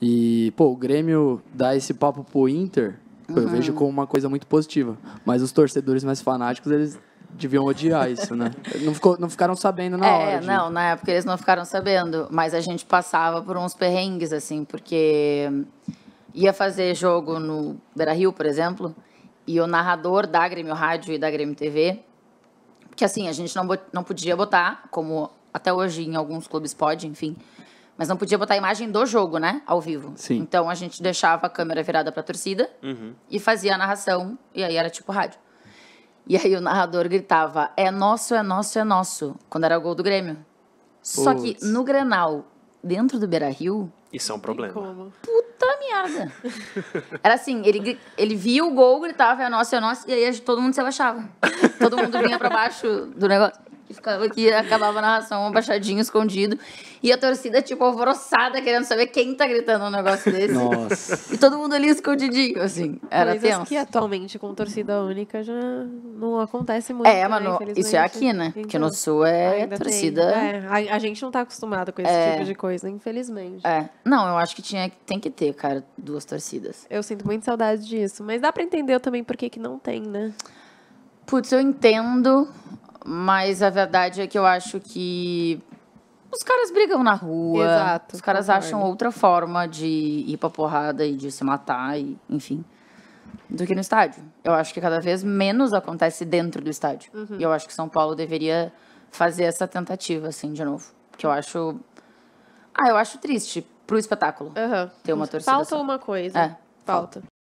E, pô, o Grêmio dá esse papo pro Inter, uhum. eu vejo como uma coisa muito positiva. Mas os torcedores mais fanáticos, eles deviam odiar isso, né? Não, ficou, não ficaram sabendo na é, hora. É, não, na época eles não ficaram sabendo. Mas a gente passava por uns perrengues, assim, porque ia fazer jogo no Beira Rio, por exemplo, e o narrador da Grêmio Rádio e da Grêmio TV, que assim, a gente não, não podia botar, como até hoje em alguns clubes pode, enfim, mas não podia botar a imagem do jogo, né? Ao vivo. Sim. Então a gente deixava a câmera virada pra torcida uhum. e fazia a narração, e aí era tipo rádio. E aí o narrador gritava: é nosso, é nosso, é nosso, quando era o gol do Grêmio. Puts. Só que no Grenal, dentro do Beira Rio. Isso é um problema. Puta merda. Era assim, ele, ele via o gol, gritava, é nosso, é nosso, e aí todo mundo se abaixava. Todo mundo vinha pra baixo do negócio que, ficava, que acabava a narração baixadinho escondido. E a torcida, tipo, alvoroçada, querendo saber quem tá gritando um negócio desse. Nossa. E todo mundo ali escondidinho, assim. Era Coisas tenso. que atualmente com torcida única já não acontece muito. É, mas né? isso é aqui, né? Então, Porque no Sul é torcida. é, a, a, gente não tá acostumado com esse é, tipo de coisa, infelizmente. É. Não, eu acho que tinha, tem que ter, cara, duas torcidas. Eu sinto muito saudade disso. Mas dá pra entender também por que, que não tem, né? Putz, eu entendo, mas a verdade é que eu acho que os caras brigam na rua. Exato, os caras concordo. acham outra forma de ir pra porrada e de se matar, e, enfim. Do que no estádio. Eu acho que cada vez menos acontece dentro do estádio. Uhum. E eu acho que São Paulo deveria fazer essa tentativa, assim, de novo. Que eu acho. Ah, eu acho triste pro espetáculo uhum. ter uma torcida. Falta só. uma coisa. É, falta. falta.